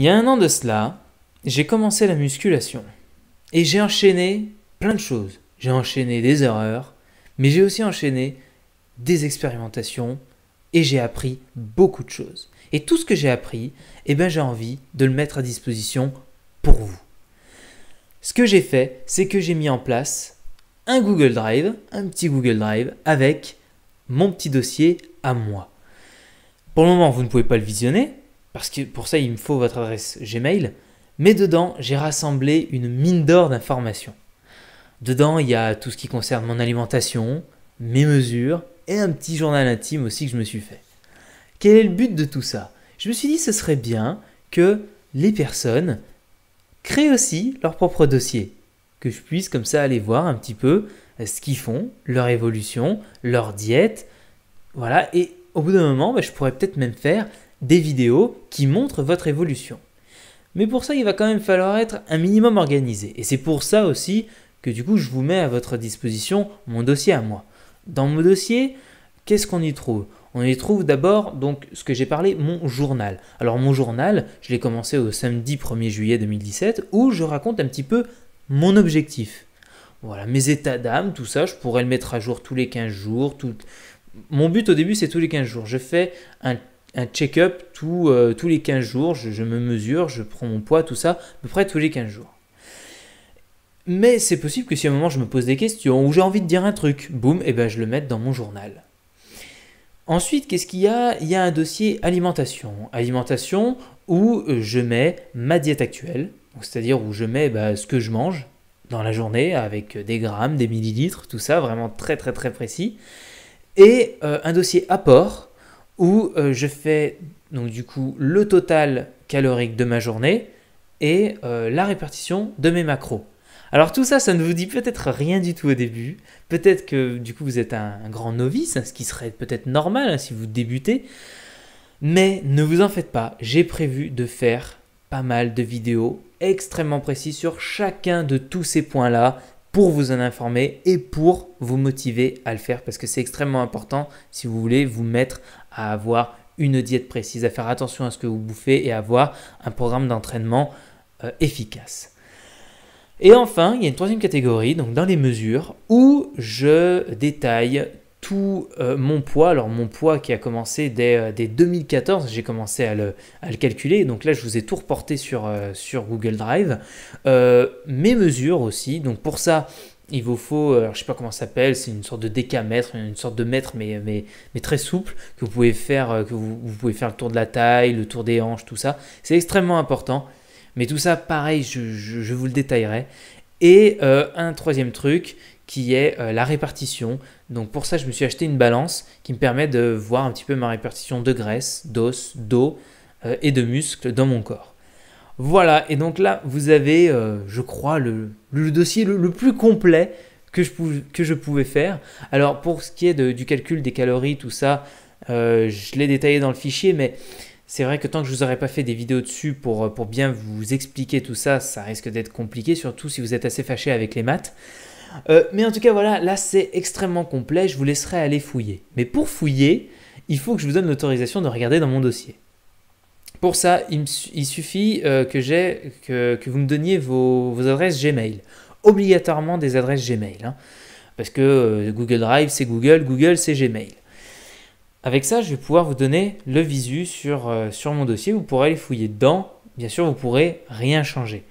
Il y a un an de cela, j'ai commencé la musculation. Et j'ai enchaîné plein de choses. J'ai enchaîné des erreurs, mais j'ai aussi enchaîné des expérimentations et j'ai appris beaucoup de choses. Et tout ce que j'ai appris, eh ben, j'ai envie de le mettre à disposition pour vous. Ce que j'ai fait, c'est que j'ai mis en place un Google Drive, un petit Google Drive avec mon petit dossier à moi. Pour le moment, vous ne pouvez pas le visionner, parce que pour ça il me faut votre adresse Gmail, mais dedans j'ai rassemblé une mine d'or d'informations. Dedans il y a tout ce qui concerne mon alimentation, mes mesures et un petit journal intime aussi que je me suis fait. Quel est le but de tout ça Je me suis dit ce serait bien que les personnes créent aussi leur propre dossier, que je puisse comme ça aller voir un petit peu ce qu'ils font, leur évolution, leur diète, voilà, et au bout d'un moment, bah, je pourrais peut-être même faire des vidéos qui montrent votre évolution. Mais pour ça, il va quand même falloir être un minimum organisé. Et c'est pour ça aussi que du coup, je vous mets à votre disposition mon dossier à moi. Dans mon dossier, qu'est-ce qu'on y trouve On y trouve d'abord donc ce que j'ai parlé, mon journal. Alors mon journal, je l'ai commencé au samedi 1er juillet 2017 où je raconte un petit peu mon objectif. Voilà, mes états d'âme, tout ça, je pourrais le mettre à jour tous les 15 jours. Mon but au début, c'est tous les 15 jours. Je fais un un check-up tous euh, les 15 jours. Je, me mesure, je prends mon poids, tout ça, à peu près tous les 15 jours. Mais c'est possible que si à un moment je me pose des questions ou j'ai envie de dire un truc, boum, et eh ben je le mette dans mon journal. Ensuite, qu'est-ce qu'il y a Il y a un dossier alimentation. Alimentation où euh, je mets ma diète actuelle, c'est-à-dire où je mets bah, ce que je mange dans la journée avec des grammes, des millilitres, tout ça, vraiment très très très précis. Et euh, un dossier apport, où euh, je fais donc du coup le total calorique de ma journée et euh, la répartition de mes macros. Alors tout ça, ça ne vous dit peut-être rien du tout au début. Peut-être que du coup vous êtes un, grand novice, ce qui serait peut-être normal hein, si vous débutez. Mais ne vous en faites pas, j'ai prévu de faire pas mal de vidéos extrêmement précises sur chacun de tous ces points-là pour vous en informer et pour vous motiver à le faire parce que c'est extrêmement important si vous voulez vous mettre à avoir une diète précise, à faire attention à ce que vous bouffez et avoir un programme d'entraînement euh, efficace. Et enfin, il y a une troisième catégorie, donc dans les mesures, où je détaille tout euh, mon poids, alors mon poids qui a commencé dès, 2014, euh, j'ai commencé à le, calculer, donc là je vous ai tout reporté sur, euh, sur Google Drive, mes mesures aussi, donc pour ça il vous faut, je je sais pas comment ça s'appelle, c'est une sorte de décamètre, une sorte de mètre mais, mais, très souple, que vous pouvez faire, que vous, pouvez faire le tour de la taille, le tour des hanches, tout ça, c'est extrêmement important, mais tout ça pareil, je, je vous le détaillerai. Et un troisième truc qui est euh, la répartition. Donc pour ça, je me suis acheté une balance qui me permet de voir un petit peu ma répartition de graisse, d'os, d'eau euh, et de muscles dans mon corps. Voilà, et donc là, vous avez, euh, je crois, le, dossier le, plus complet que je, pouvais, faire. Alors pour ce qui est du calcul des calories, tout ça, je l'ai détaillé dans le fichier, mais c'est vrai que tant que je vous aurais pas fait des vidéos dessus pour, pour bien vous expliquer tout ça, ça risque d'être compliqué, surtout si vous êtes assez fâché avec les maths. Euh, mais en tout cas, voilà, là c'est extrêmement complet, je vous laisserai aller fouiller. Mais pour fouiller, il faut que je vous donne l'autorisation de regarder dans mon dossier. Pour ça, il, suffit euh, que, que, que, vous me donniez vos, adresses Gmail. Obligatoirement des adresses Gmail. Hein. parce que euh, Google Drive, c'est Google, Google, c'est Gmail. Avec ça, je vais pouvoir vous donner le visu sur, sur mon dossier. Vous pourrez aller fouiller dedans. Bien sûr, vous pourrez rien changer.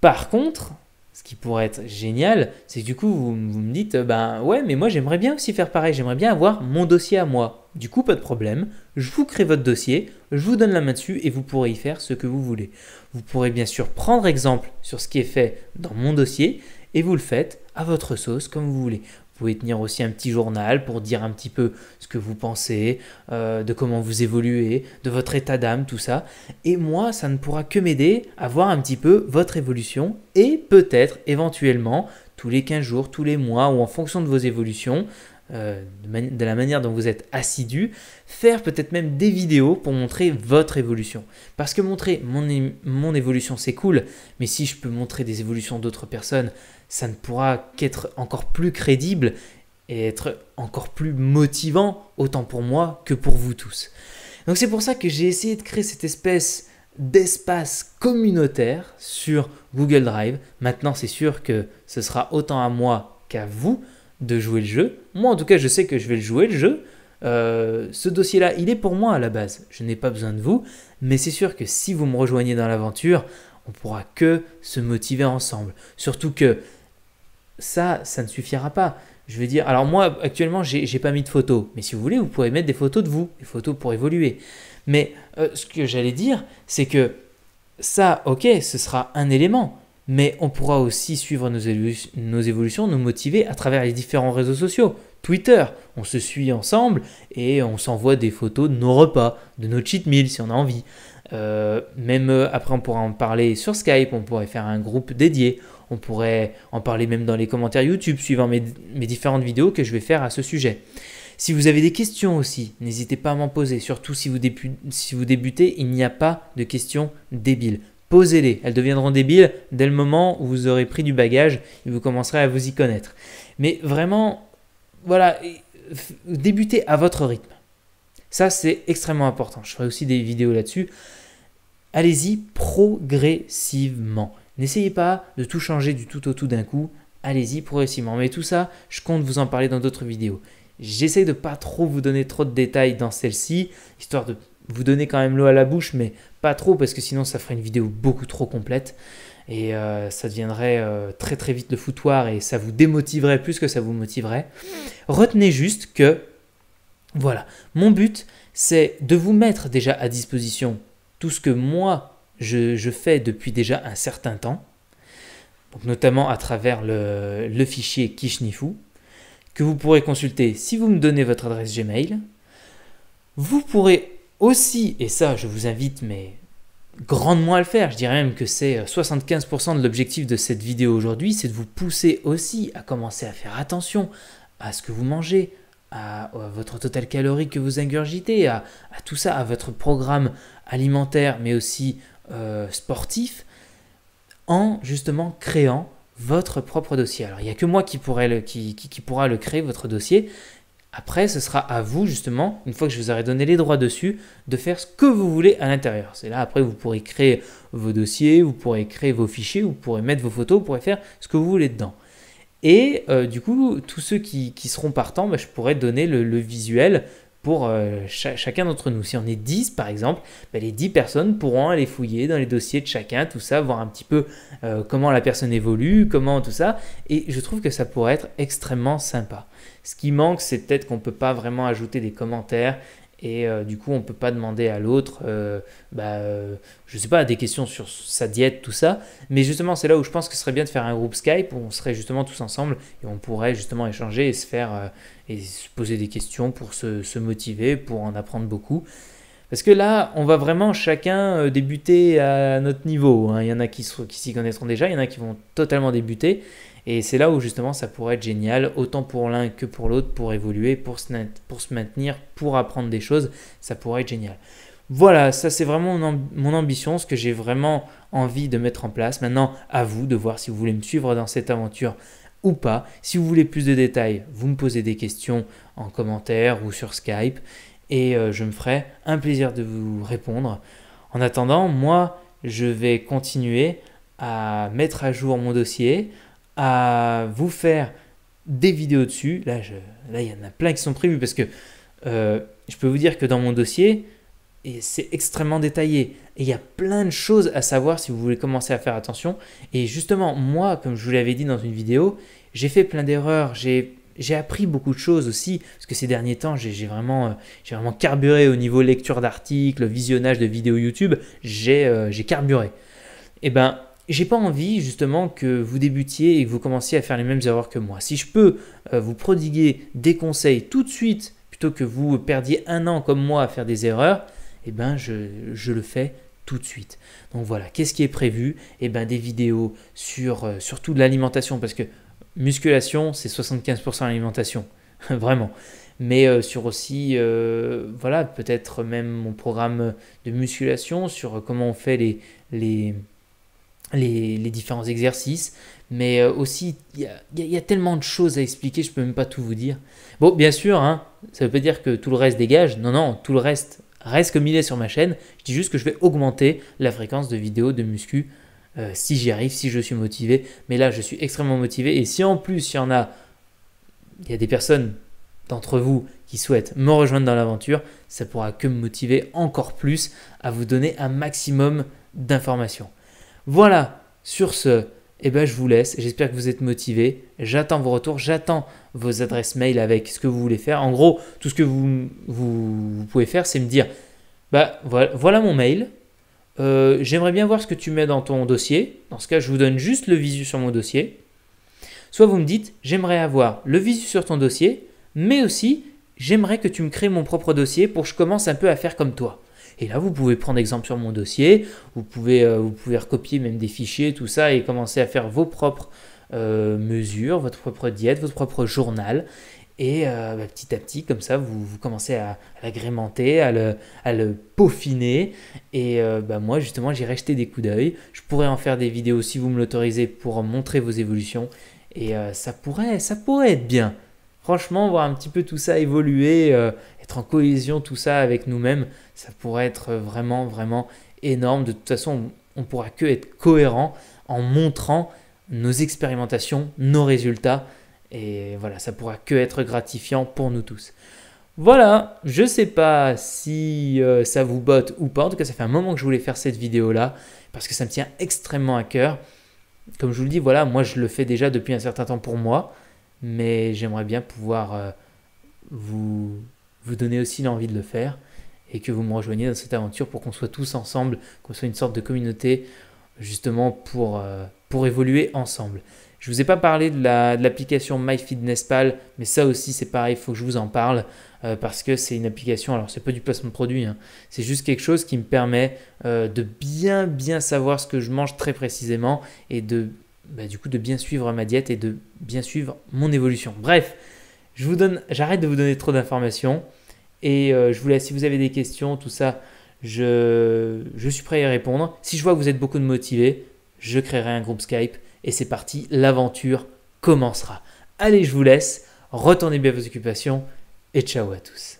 Par contre, ce qui pourrait être génial, c'est que du coup, vous, me dites, euh, ben ouais, mais moi j'aimerais bien aussi faire pareil, j'aimerais bien avoir mon dossier à moi. Du coup, pas de problème, je vous crée votre dossier, je vous donne la main dessus et vous pourrez y faire ce que vous voulez. Vous pourrez bien sûr prendre exemple sur ce qui est fait dans mon dossier et vous le faites à votre sauce comme vous voulez. Vous pouvez tenir aussi un petit journal pour dire un petit peu ce que vous pensez, euh, de comment vous évoluez, de votre état d'âme, tout ça. Et moi, ça ne pourra que m'aider à voir un petit peu votre évolution et peut-être éventuellement tous les 15 jours, tous les mois ou en fonction de vos évolutions, euh, de, la manière dont vous êtes assidu, faire peut-être même des vidéos pour montrer votre évolution. Parce que montrer mon, mon évolution, c'est cool, mais si je peux montrer des évolutions d'autres personnes, ça ne pourra qu'être encore plus crédible et être encore plus motivant, autant pour moi que pour vous tous. Donc c'est pour ça que j'ai essayé de créer cette espèce d'espace communautaire sur Google Drive. Maintenant c'est sûr que ce sera autant à moi qu'à vous de jouer le jeu. Moi en tout cas je sais que je vais le jouer le jeu. Euh, ce dossier-là, il est pour moi à la base. Je n'ai pas besoin de vous, mais c'est sûr que si vous me rejoignez dans l'aventure, on pourra que se motiver ensemble. Surtout que ça, ça ne suffira pas. Je veux dire, alors moi actuellement, j'ai pas mis de photos, mais si vous voulez, vous pouvez mettre des photos de vous, des photos pour évoluer. Mais euh, ce que j'allais dire, c'est que ça, ok, ce sera un élément, mais on pourra aussi suivre nos, nos évolutions, nous motiver à travers les différents réseaux sociaux. Twitter, on se suit ensemble et on s'envoie des photos de nos repas, de nos cheat meals si on a envie. Euh, même euh, après, on pourra en parler sur Skype, on pourrait faire un groupe dédié, on pourrait en parler même dans les commentaires YouTube, suivant mes, différentes vidéos que je vais faire à ce sujet. Si vous avez des questions aussi, n'hésitez pas à m'en poser, surtout si vous, si vous débutez, il n'y a pas de questions débiles. Posez-les, elles deviendront débiles dès le moment où vous aurez pris du bagage et vous commencerez à vous y connaître. Mais vraiment, voilà, débutez à votre rythme. Ça, c'est extrêmement important. Je ferai aussi des vidéos là-dessus. Allez-y progressivement. N'essayez pas de tout changer du tout au tout d'un coup. Allez-y progressivement. Mais tout ça, je compte vous en parler dans d'autres vidéos. J'essaie de pas trop vous donner trop de détails dans celle-ci, histoire de vous donner quand même l'eau à la bouche, mais pas trop parce que sinon ça ferait une vidéo beaucoup trop complète et euh, ça deviendrait euh, très très vite de foutoir et ça vous démotiverait plus que ça vous motiverait. Retenez juste que voilà, mon but, c'est de vous mettre déjà à disposition tout ce que moi, je, fais depuis déjà un certain temps, notamment à travers le, le fichier Kishnifu, que vous pourrez consulter si vous me donnez votre adresse Gmail. Vous pourrez aussi, et ça je vous invite mais grandement à le faire, je dirais même que c'est 75% euh, de l'objectif de cette vidéo aujourd'hui, c'est de vous pousser aussi à commencer à faire attention à ce que vous mangez, à votre total calorique que vous ingurgitez, à, tout ça, à votre programme alimentaire, mais aussi euh, sportif, en justement créant votre propre dossier. Alors il n'y a que moi qui, pourrais le, qui, pourra le créer, votre dossier. Après, ce sera à vous, justement, une fois que je vous aurai donné les droits dessus, de faire ce que vous voulez à l'intérieur. C'est là, après, vous pourrez créer vos dossiers, vous pourrez créer vos fichiers, vous pourrez mettre vos photos, vous pourrez faire ce que vous voulez dedans. Et euh, du coup, tous ceux qui, seront partants, bah, je pourrais donner le, visuel pour euh, chacun d'entre nous. Si on est 10 par exemple, bah, les 10 personnes pourront aller fouiller dans les dossiers de chacun, tout ça, voir un petit peu euh, comment la personne évolue, comment tout ça. Et je trouve que ça pourrait être extrêmement sympa. Ce qui manque, c'est peut-être qu'on ne peut pas vraiment ajouter des commentaires et euh, du coup, on ne peut pas demander à l'autre, euh, bah, euh, je ne sais pas, des questions sur sa diète, tout ça. Mais justement, c'est là où je pense que ce serait bien de faire un groupe Skype où on serait justement tous ensemble et on pourrait justement échanger et se faire et se poser des questions pour se, motiver, pour en apprendre beaucoup. Parce que là, on va vraiment chacun débuter à notre niveau. Hein. Il y en a qui s'y connaîtront déjà, il y en a qui vont totalement débuter. Et c'est là où justement ça pourrait être génial, autant pour l'un que pour l'autre, pour évoluer, pour se, pour se maintenir, pour apprendre des choses, ça pourrait être génial. Voilà, ça c'est vraiment mon ambition, ce que j'ai vraiment envie de mettre en place. Maintenant, à vous de voir si vous voulez me suivre dans cette aventure ou pas. Si vous voulez plus de détails, vous me posez des questions en commentaire ou sur Skype et euh, je me ferai un plaisir de vous répondre. En attendant, moi, je vais continuer à mettre à jour mon dossier, à vous faire des vidéos dessus. Là, je, là, il y en a plein qui sont prévus parce que euh, je peux vous dire que dans mon dossier, et c'est extrêmement détaillé. Et il y a plein de choses à savoir si vous voulez commencer à faire attention. Et justement, moi, comme je vous l'avais dit dans une vidéo, j'ai fait plein d'erreurs, j'ai j'ai appris beaucoup de choses aussi, parce que ces derniers temps, j'ai vraiment, euh, vraiment carburé au niveau lecture d'articles, visionnage de vidéos YouTube, j'ai euh, carburé. Et eh ben, j'ai pas envie justement que vous débutiez et que vous commenciez à faire les mêmes erreurs que moi. Si je peux euh, vous prodiguer des conseils tout de suite, plutôt que vous perdiez un an comme moi à faire des erreurs, eh ben je, le fais tout de suite. Donc voilà, qu'est-ce qui est prévu Eh ben des vidéos sur euh, surtout de l'alimentation, parce que musculation, c'est 75% alimentation, vraiment. Mais euh, sur aussi, voilà, peut-être même mon programme de musculation, sur comment on fait les, les les, différents exercices. Mais euh, aussi, il y, a tellement de choses à expliquer, je peux même pas tout vous dire. Bon, bien sûr, hein, ça veut pas dire que tout le reste dégage. Non, non, tout le reste reste comme il est sur ma chaîne. Je dis juste que je vais augmenter la fréquence de vidéos de muscu euh, si j'y arrive, si je suis motivé. Mais là, je suis extrêmement motivé. Et si en plus, il y en a, il y a des personnes d'entre vous qui souhaitent me rejoindre dans l'aventure, ça pourra que me motiver encore plus à vous donner un maximum d'informations. Voilà, sur ce, eh ben, je vous laisse. J'espère que vous êtes motivés. J'attends vos retours, j'attends vos adresses mail avec ce que vous voulez faire. En gros, tout ce que vous, vous, pouvez faire, c'est me dire bah, voilà, mon mail. Euh, j'aimerais bien voir ce que tu mets dans ton dossier. Dans ce cas, je vous donne juste le visu sur mon dossier. Soit vous me dites J'aimerais avoir le visu sur ton dossier, mais aussi J'aimerais que tu me crées mon propre dossier pour que je commence un peu à faire comme toi. Et là, vous pouvez prendre exemple sur mon dossier, vous pouvez, euh, vous pouvez recopier même des fichiers, tout ça, et commencer à faire vos propres euh, mesures, votre propre diète, votre propre journal. Et euh, bah, petit à petit, comme ça, vous, commencez à, l'agrémenter, à le, peaufiner. Et bah, moi, justement, j'ai jeter des coups d'œil. Je pourrais en faire des vidéos si vous me l'autorisez pour montrer vos évolutions. Et ça, pourrait, ça pourrait être bien. Franchement, voir un petit peu tout ça évoluer, euh, être en cohésion, tout ça avec nous-mêmes, ça pourrait être vraiment, vraiment énorme. De toute façon, on, ne pourra que être cohérent en montrant nos expérimentations, nos résultats. Et voilà, ça pourra que être gratifiant pour nous tous. Voilà, je ne sais pas si euh, ça vous botte ou pas. En tout cas, ça fait un moment que je voulais faire cette vidéo-là parce que ça me tient extrêmement à cœur. Comme je vous le dis, voilà, moi je le fais déjà depuis un certain temps pour moi mais j'aimerais bien pouvoir euh, vous, vous donner aussi l'envie de le faire et que vous me rejoigniez dans cette aventure pour qu'on soit tous ensemble, qu'on soit une sorte de communauté justement pour, euh, pour évoluer ensemble. Je ne vous ai pas parlé de l'application MyFitnessPal, mais ça aussi c'est pareil, il faut que je vous en parle euh, parce que c'est une application, alors c'est pas du placement de produit, hein. c'est juste quelque chose qui me permet de bien bien savoir ce que je mange très précisément et de bah, du coup de bien suivre ma diète et de bien suivre mon évolution. Bref, je vous donne, j'arrête de vous donner trop d'informations et euh, je vous laisse. Si vous avez des questions, tout ça, je, je suis prêt à y répondre. Si je vois que vous êtes beaucoup de motivés, je créerai un groupe Skype et c'est parti, l'aventure commencera. Allez, je vous laisse, retournez bien à vos occupations et ciao à tous.